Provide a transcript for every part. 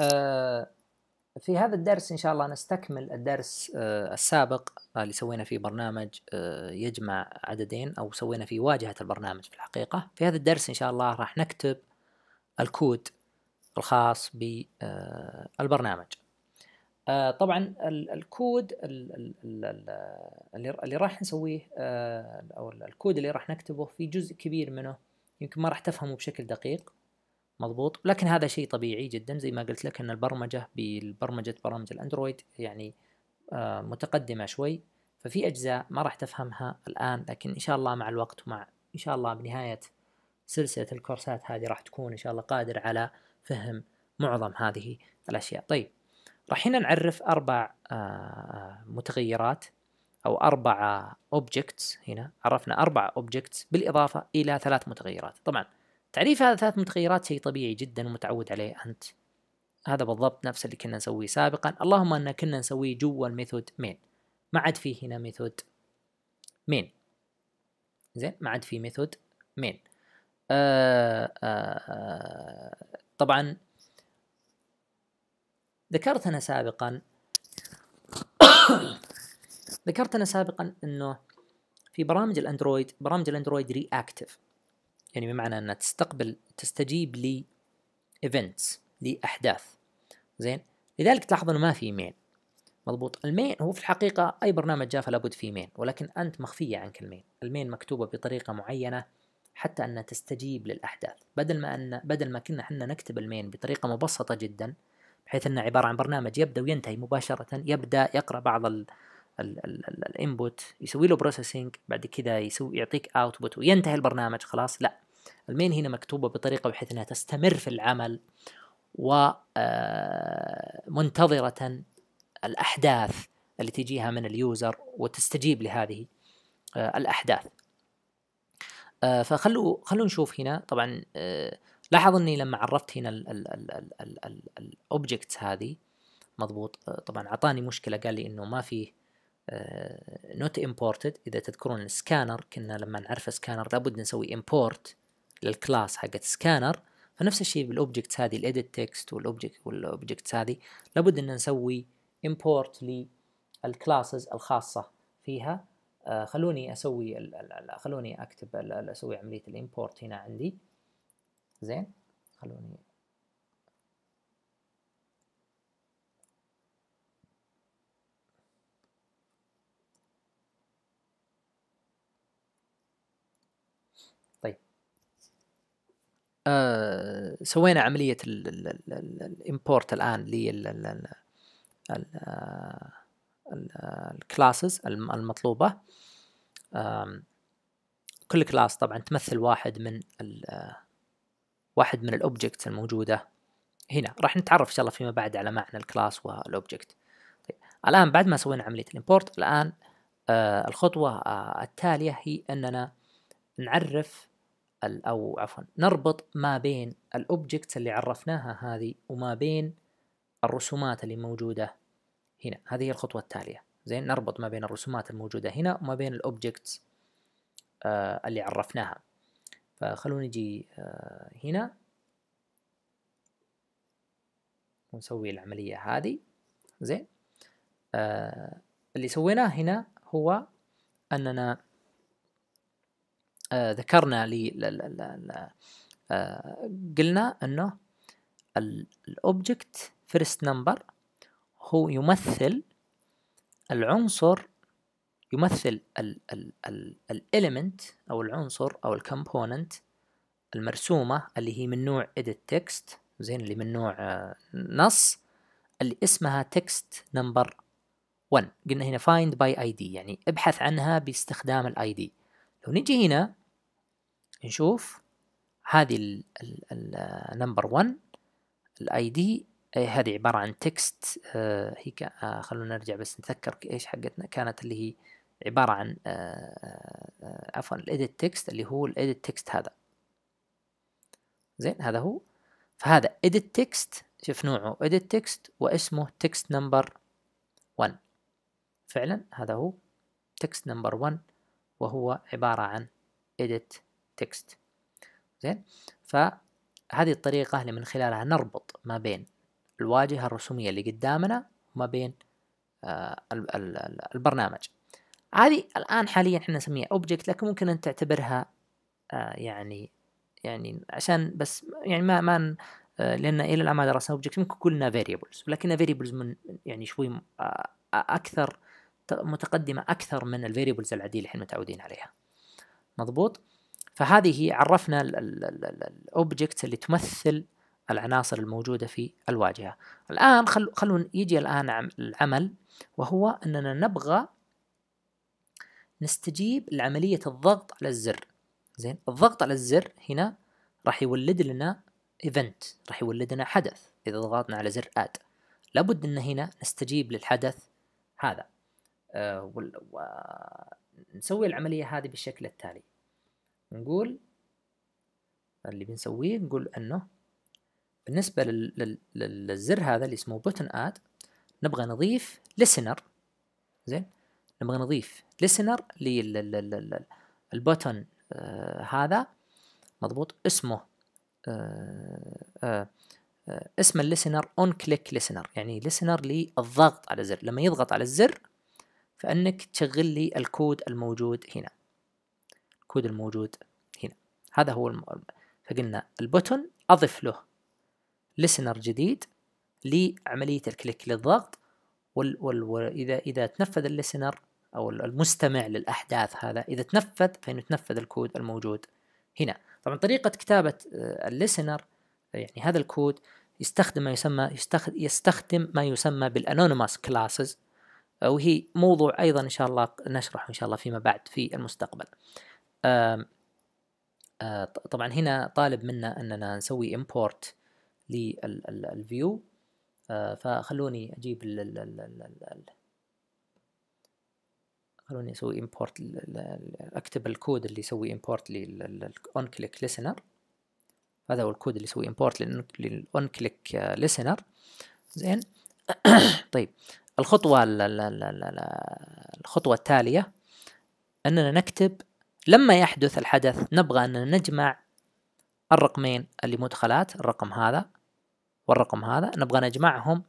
آه، في هذا الدرس إن شاء الله نستكمل الدرس آه، السابق آه، اللي سوينا فيه برنامج يجمع عددين أو سوينا فيه واجهة البرنامج في الحقيقة في هذا الدرس إن شاء الله راح نكتب الكود الخاص بالبرنامج طبعا الكود اللي راح نسويه أو الكود اللي راح نكتبه في جزء كبير منه يمكن ما راح تفهمه بشكل دقيق مضبوط لكن هذا شيء طبيعي جدا زي ما قلت لك ان البرمجه بالبرمجه برامج الاندرويد يعني آه، متقدمه شوي ففي اجزاء ما راح تفهمها الان لكن ان شاء الله مع الوقت ومع ان شاء الله بنهايه سلسله الكورسات هذه راح تكون ان شاء الله قادر على فهم معظم هذه الاشياء طيب راح هنا نعرف اربع آه، متغيرات او اربع اوبجكتس هنا عرفنا اربع اوبجكتس بالاضافه الى ثلاث متغيرات طبعا تعريف هذا ثلاث متغيرات شيء طبيعي جدا ومتعود عليه أنت هذا بالضبط نفس اللي كنا نسويه سابقا اللهم أن كنا نسويه جوا الميثود مين ما عاد في هنا ميثود مين زين ما عاد في ميثود مين آه آه آه طبعا ذكرت أنا سابقا ذكرت أنا سابقا أنه في برامج الأندرويد برامج الأندرويد رياكتيف يعني بمعنى أنها تستقبل تستجيب لي events لأحداث زين لذلك تلاحظ أنه ما في مين مضبوط المين هو في الحقيقة أي برنامج جافا لابد فيه مين ولكن أنت مخفية عنك المين المين مكتوبة بطريقة معينة حتى أنها تستجيب للأحداث بدل ما أن بدل ما كنا حنا نكتب المين بطريقة مبسطة جدا بحيث أنه عبارة عن برنامج يبدأ وينتهي مباشرة يبدأ يقرأ بعض ال الانبوت يسوي له بروسيسنج بعد كذا يسوي يعطيك اوتبوت وينتهي البرنامج خلاص لا المين هنا مكتوبة بطريقة بحيث أنها تستمر في العمل ومنتظرة آه، الأحداث اللي تجيها من اليوزر وتستجيب لهذه آه، الأحداث آه، فخلوا خلوا نشوف هنا طبعا لاحظ اني لما عرفت هنا الاوبجكتس هذه مضبوط طبعا اعطاني مشكله قال لي انه ما فيه نوت امبورتد اذا تذكرون السكانر كنا لما نعرف سكانر لابد نسوي امبورت للكلاس حقت سكانر فنفس الشيء بالاوبجكتس هذه الايديت تكست والاوبجكت والاوبجكتس هذه لابد ان نسوي امبورت للكلاسز الخاصه فيها آه خلوني اسوي ال ال ال خلوني اكتب اسوي عمليه الامبورت هنا عندي زين خلوني آه، سوينا عملية الامبورت الآن للكلاسز المطلوبة كل كلاس طبعا تمثل واحد من واحد من الاوبجكتس الموجودة هنا راح نتعرف إن شاء الله فيما بعد على معنى الكلاس والأوبجكت طيب. الآن بعد ما سوينا عملية الامبورت الآن آه، الخطوة آه، التالية هي أننا نعرف أو عفوا نربط ما بين الأوبجكت اللي عرفناها هذه وما بين الرسومات اللي موجودة هنا هذه هي الخطوة التالية زين نربط ما بين الرسومات الموجودة هنا وما بين الأوبجكت آه اللي عرفناها فخلونا نجي آه هنا ونسوي العملية هذه زين آه اللي سويناه هنا هو أننا آه، ذكرنا لي آه، قلنا انه الاوبجكت فيرست نمبر هو يمثل العنصر يمثل الاليمنت او العنصر او الكومبوننت المرسومه اللي هي من نوع edit text زين اللي من نوع آه، نص اللي اسمها text number 1 قلنا هنا find by id يعني ابحث عنها باستخدام الاي دي لو نجي هنا نشوف هذه النمبر 1 الاي دي هذه عبارة عن تكست آه، هي آه، خلونا نرجع بس نتذكر ايش حقتنا كانت اللي هي عبارة عن آه، عفوا الاديت تكست اللي هو الاديت تكست هذا زين هذا هو فهذا اديت تكست شوف نوعه اديت تكست واسمه تكست نمبر 1 فعلا هذا هو تكست نمبر 1 وهو عبارة عن edit text زين فهذه الطريقة اللي من خلالها نربط ما بين الواجهة الرسومية اللي قدامنا وما بين آه البرنامج هذه الآن حاليا احنا نسميها object لكن ممكن أن تعتبرها آه يعني يعني عشان بس يعني ما ما آه، لأن إلى الآن ما درسنا object ممكن كلنا variables ولكن variables من يعني شوي آه، أكثر متقدمة أكثر من الفيريبلز العادية اللي احنا متعودين عليها مضبوط فهذه عرفنا الأوبجكت اللي تمثل العناصر الموجودة في الواجهة الآن خل... خلونا يجي الآن العمل وهو أننا نبغى نستجيب لعملية الضغط على الزر زين الضغط على الزر هنا راح يولد لنا ايفنت راح يولد لنا حدث إذا ضغطنا على زر اد لابد أن هنا نستجيب للحدث هذا آه، ونسوي العملية هذه بالشكل التالي نقول اللي بنسويه نقول أنه بالنسبة للزر هذا اللي اسمه بوتن اد نبغى نضيف listener زين نبغى نضيف listener للبوتن آه هذا مضبوط اسمه آه آه, آه، اسم الليسنر اون كليك ليسنر يعني ليسنر للضغط على الزر لما يضغط على الزر فانك تشغل لي الكود الموجود هنا الكود الموجود هنا هذا هو الم... فقلنا البوتون اضف له لسنر جديد لعمليه الكليك للضغط وال... وال... واذا اذا تنفذ الليسنر او المستمع للاحداث هذا اذا تنفذ فانه تنفذ الكود الموجود هنا طبعا طريقه كتابه آه، الليسنر يعني هذا الكود يستخدم ما يسمى يستخدم ما يسمى بالانونيموس كلاسز وهي موضوع أيضا إن شاء الله نشرحه إن شاء الله فيما بعد في المستقبل آه، طبعا هنا طالب منا أننا نسوي import للفيو آه، فخلوني أجيب الـ خلوني اسوي امبورت اكتب الكود اللي يسوي امبورت للاون كليك ليسنر هذا هو الكود اللي يسوي امبورت للاون كليك ليسنر زين طيب الخطوة الخطوة التالية أننا نكتب لما يحدث الحدث نبغى أننا نجمع الرقمين اللي مدخلات الرقم هذا والرقم هذا نبغى نجمعهم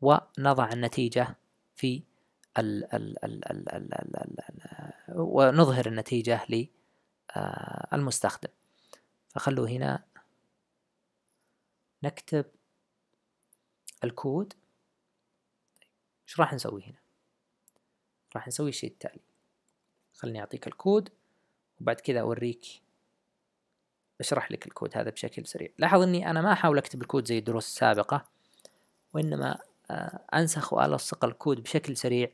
ونضع النتيجة في الـ الـ الـ الـ الـ الـ الـ ونظهر النتيجة للمستخدم فخلوا هنا نكتب الكود شو راح نسوي هنا راح نسوي الشيء التالي خليني أعطيك الكود وبعد كذا أوريك بشرح لك الكود هذا بشكل سريع لاحظ أني أنا ما أحاول أكتب الكود زي الدروس السابقة وإنما آه، أنسخ وألصق الكود بشكل سريع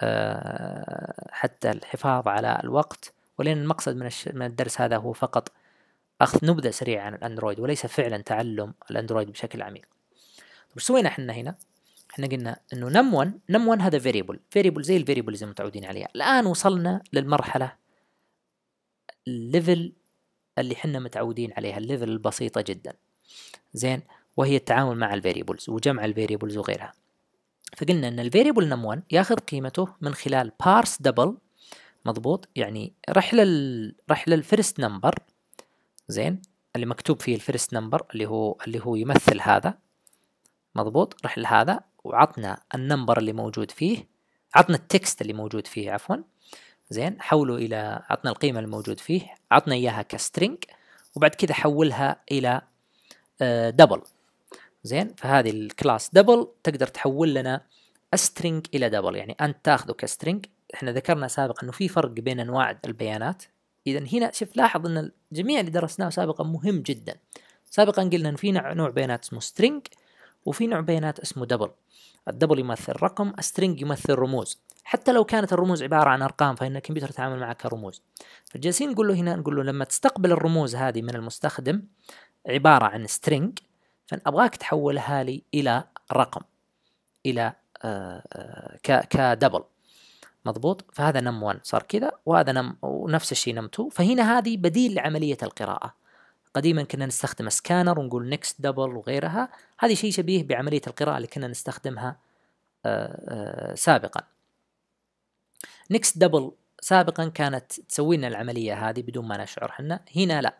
آه، حتى الحفاظ على الوقت ولأن المقصد من, من الدرس هذا هو فقط أخذ نبذة سريعة عن الأندرويد وليس فعلا تعلم الأندرويد بشكل عميق طب سوينا احنا هنا احنا قلنا انه نم 1 نم 1 هذا فيريبل فيريبل زي الفيريبل اللي متعودين عليها الان وصلنا للمرحله الليفل اللي احنا متعودين عليها الليفل البسيطه جدا زين وهي التعامل مع الفيريبلز وجمع الفيريبلز وغيرها فقلنا ان الفيريبل نم 1 ياخذ قيمته من خلال بارس دبل مضبوط يعني رحله ال... رحله الفيرست نمبر زين اللي مكتوب فيه الفيرست نمبر اللي هو اللي هو يمثل هذا مضبوط رحل هذا وعطنا النمبر اللي موجود فيه عطنا التكست اللي موجود فيه عفوا زين حوله الى عطنا القيمه اللي موجود فيه عطنا اياها كسترينج وبعد كذا حولها الى دبل آه، زين فهذه الكلاس دبل تقدر تحول لنا string الى دبل يعني انت تاخذه كسترينج احنا ذكرنا سابقا انه في فرق بين انواع البيانات اذا هنا شوف لاحظ ان الجميع اللي درسناه سابقا مهم جدا سابقا قلنا ان في نوع بيانات اسمه string وفي نوع بيانات اسمه دبل الدبل يمثل رقم السترنج يمثل رموز حتى لو كانت الرموز عبارة عن أرقام فإن الكمبيوتر يتعامل معها كرموز فجالسين نقول له هنا نقول له لما تستقبل الرموز هذه من المستخدم عبارة عن سترينج فأبغاك أبغاك تحولها لي إلى رقم إلى آه، آه، ك كدبل مضبوط فهذا نم 1 صار كذا وهذا نم ونفس الشيء نم 2 فهنا هذه بديل لعملية القراءة قديما كنا نستخدم سكانر ونقول نكست دبل وغيرها هذه شيء شبيه بعملية القراءة اللي كنا نستخدمها آه، آه، سابقا نكست دبل سابقا كانت تسوي لنا العملية هذه بدون ما نشعر حنا هنا لا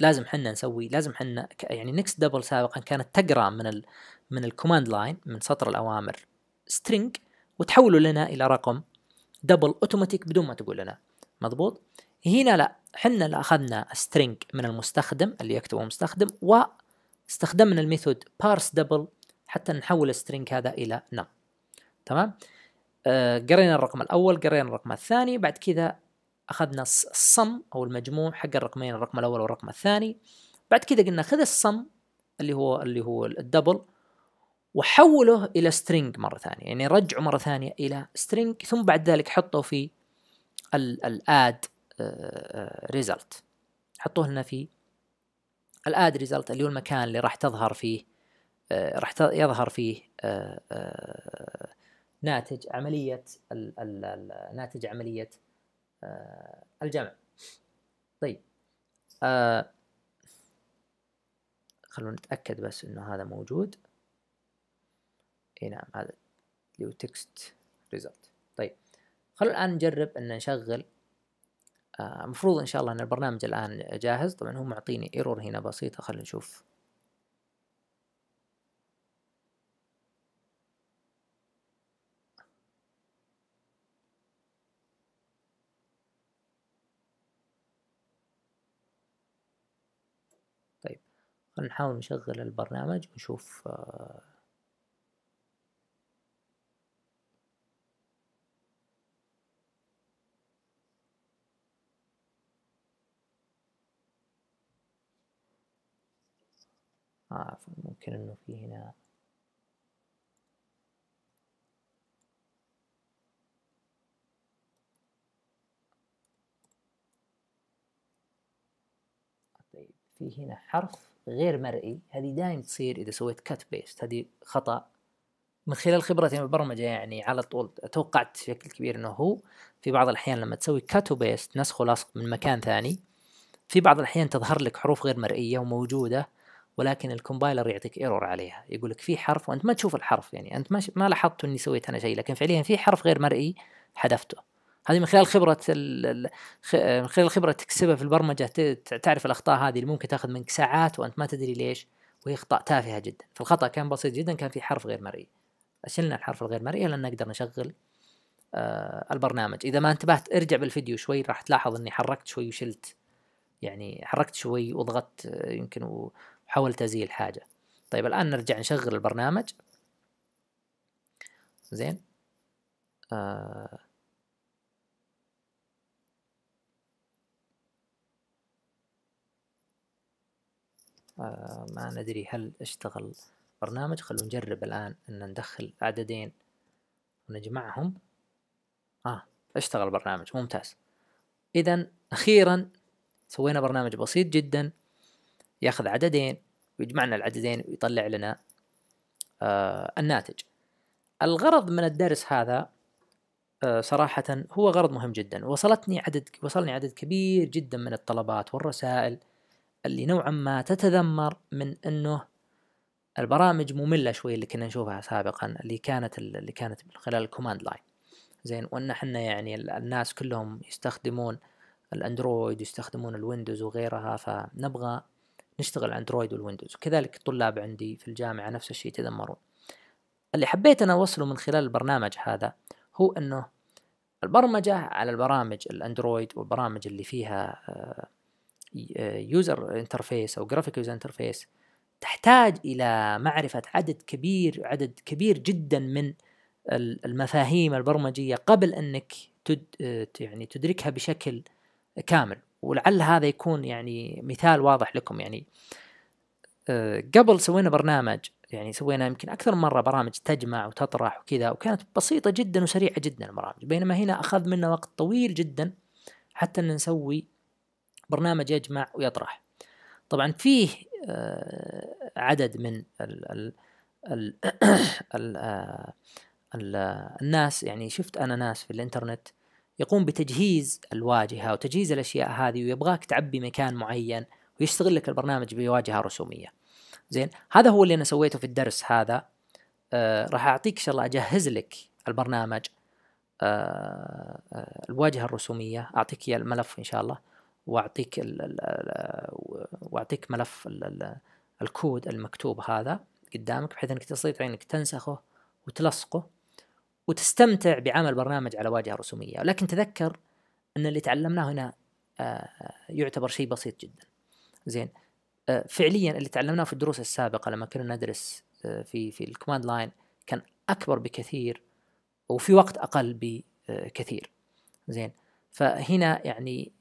لازم حنا نسوي لازم حنا يعني نكست دبل سابقا كانت تقرا من ال من الكوماند لاين من سطر الاوامر سترينج وتحوله لنا الى رقم دبل اوتوماتيك بدون ما تقول لنا مضبوط هنا لا حنا اللي اخذنا string من المستخدم اللي يكتبه المستخدم واستخدمنا الميثود parse double حتى نحول string هذا الى num تمام آه قرينا الرقم الاول قرينا الرقم الثاني بعد كذا اخذنا الصم او المجموع حق الرقمين الرقم الاول والرقم الثاني بعد كذا قلنا خذ الصم اللي هو اللي هو الدبل وحوله الى string مره ثانيه يعني رجعه مره ثانيه الى string ثم بعد ذلك حطه في الاد ريزلت حطوه لنا في الاد ريزلت اللي هو المكان اللي راح تظهر فيه آه، راح يظهر فيه آه، آه، ناتج عملية ناتج عملية الجمع طيب خلونا نتأكد بس انه هذا موجود اي نعم هذا اللي هو تكست ريزلت طيب خلونا الآن نجرب ان نشغل المفروض آه، ان شاء الله ان البرنامج الان جاهز طبعا هو معطيني ايرور هنا بسيطه خلينا نشوف طيب خلينا نحاول نشغل البرنامج ونشوف آه عفوا آه، ممكن انه في هنا طيب، في هنا حرف غير مرئي هذه دائما تصير اذا سويت كات بيست هذه خطا من خلال خبرتي من البرمجه يعني على طول توقعت بشكل كبير انه هو في بعض الاحيان لما تسوي كات وبيست نسخ ولصق من مكان ثاني في بعض الاحيان تظهر لك حروف غير مرئيه وموجوده ولكن الكومبايلر يعطيك ايرور عليها يقول لك في حرف وانت ما تشوف الحرف يعني انت ما, ش... ما لاحظت اني سويت انا شيء لكن فعليا في حرف غير مرئي حذفته هذه من خلال خبره ال... خ... من خلال خبره تكسبها في البرمجه ت... تعرف الاخطاء هذه اللي ممكن تاخذ منك ساعات وانت ما تدري ليش وهي اخطاء تافهه جدا فالخطا كان بسيط جدا كان في حرف غير مرئي شلنا الحرف الغير مرئي لان نقدر نشغل آه البرنامج اذا ما انتبهت ارجع بالفيديو شوي راح تلاحظ اني حركت شوي وشلت يعني حركت شوي وضغطت يمكن حول تزييل حاجة طيب الآن نرجع نشغل البرنامج زين آه. آه ما ندري هل اشتغل برنامج خلونا نجرب الآن أن ندخل عددين ونجمعهم آه اشتغل البرنامج ممتاز إذا أخيرا سوينا برنامج بسيط جدا ياخذ عددين ويجمع لنا العددين ويطلع لنا آه الناتج الغرض من الدرس هذا آه صراحة هو غرض مهم جدا وصلتني عدد وصلني عدد كبير جدا من الطلبات والرسائل اللي نوعا ما تتذمر من انه البرامج مملة شوي اللي كنا نشوفها سابقا اللي كانت اللي كانت من خلال الكوماند لاين زين وان احنا يعني الناس كلهم يستخدمون الاندرويد يستخدمون الويندوز وغيرها فنبغى نشتغل اندرويد والويندوز وكذلك الطلاب عندي في الجامعه نفس الشيء يتذمرون اللي حبيت انا اوصله من خلال البرنامج هذا هو انه البرمجه على البرامج الاندرويد والبرامج اللي فيها يوزر آه، انترفيس او جرافيك يوزر انترفيس تحتاج الى معرفه عدد كبير عدد كبير جدا من المفاهيم البرمجيه قبل انك تد آه، يعني تدركها بشكل كامل ولعل هذا يكون يعني مثال واضح لكم يعني آه، قبل سوينا برنامج يعني سوينا يمكن اكثر من مره برامج تجمع وتطرح وكذا وكانت بسيطه جدا وسريعه جدا البرامج بينما هنا اخذ منا وقت طويل جدا حتى ان نسوي برنامج يجمع ويطرح طبعا فيه آه، عدد من ال ال ال الـ الـ آه، الناس يعني شفت انا ناس في الانترنت يقوم بتجهيز الواجهة وتجهيز الأشياء هذه ويبغاك تعبي مكان معين ويشتغل لك البرنامج بواجهة رسومية زين هذا هو اللي أنا سويته في الدرس هذا آه راح أعطيك إن شاء الله أجهز لك البرنامج آه, آه، الواجهة الرسومية أعطيك الملف إن شاء الله وأعطيك الـ الـ وأعطيك ملف الـ الكود المكتوب هذا قدامك بحيث أنك تستطيع يعني أنك تنسخه وتلصقه وتستمتع بعمل برنامج على واجهه رسوميه لكن تذكر ان اللي تعلمناه هنا آه، يعتبر شيء بسيط جدا زين آه، فعليا اللي تعلمناه في الدروس السابقه لما كنا ندرس آه، في في الكوماند لاين كان اكبر بكثير وفي وقت اقل بكثير زين فهنا يعني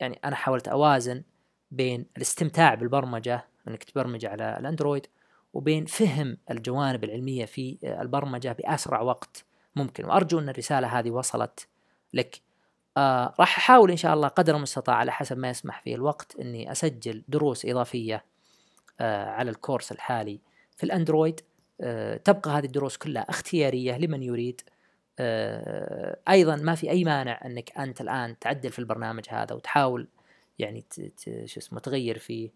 يعني انا حاولت اوازن بين الاستمتاع بالبرمجه انك تبرمج على الاندرويد وبين فهم الجوانب العلميه في البرمجه باسرع وقت ممكن وارجو ان الرساله هذه وصلت لك آه راح احاول ان شاء الله قدر المستطاع على حسب ما يسمح فيه الوقت اني اسجل دروس اضافيه آه على الكورس الحالي في الاندرويد آه تبقى هذه الدروس كلها اختياريه لمن يريد آه ايضا ما في اي مانع انك انت الان تعدل في البرنامج هذا وتحاول يعني شو اسمه تغير فيه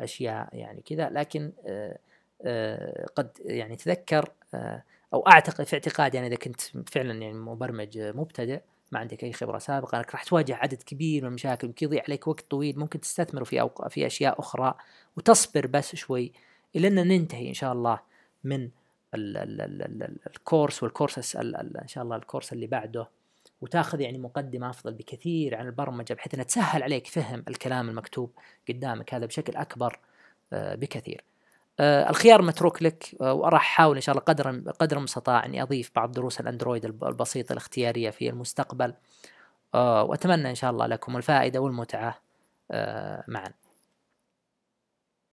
اشياء يعني كذا لكن آه آه قد يعني تذكر آه او اعتقد في اعتقادي يعني انا اذا كنت فعلا يعني مبرمج مبتدئ ما عندك اي خبره سابقه راح تواجه عدد كبير من المشاكل ممكن يضيع عليك وقت طويل ممكن تستثمره في أوق... في اشياء اخرى وتصبر بس شوي الى ان ننتهي ان شاء الله من ال ال ال ال الكورس والكورس ال ال ان شاء الله الكورس اللي بعده وتاخذ يعني مقدمه افضل بكثير عن البرمجه بحيث انها تسهل عليك فهم الكلام المكتوب قدامك هذا بشكل اكبر آه، بكثير. آه، الخيار متروك لك آه، وراح احاول ان شاء الله قدر قدر المستطاع اني اضيف بعض دروس الاندرويد البسيطه الاختياريه في المستقبل آه، واتمنى ان شاء الله لكم الفائده والمتعه معا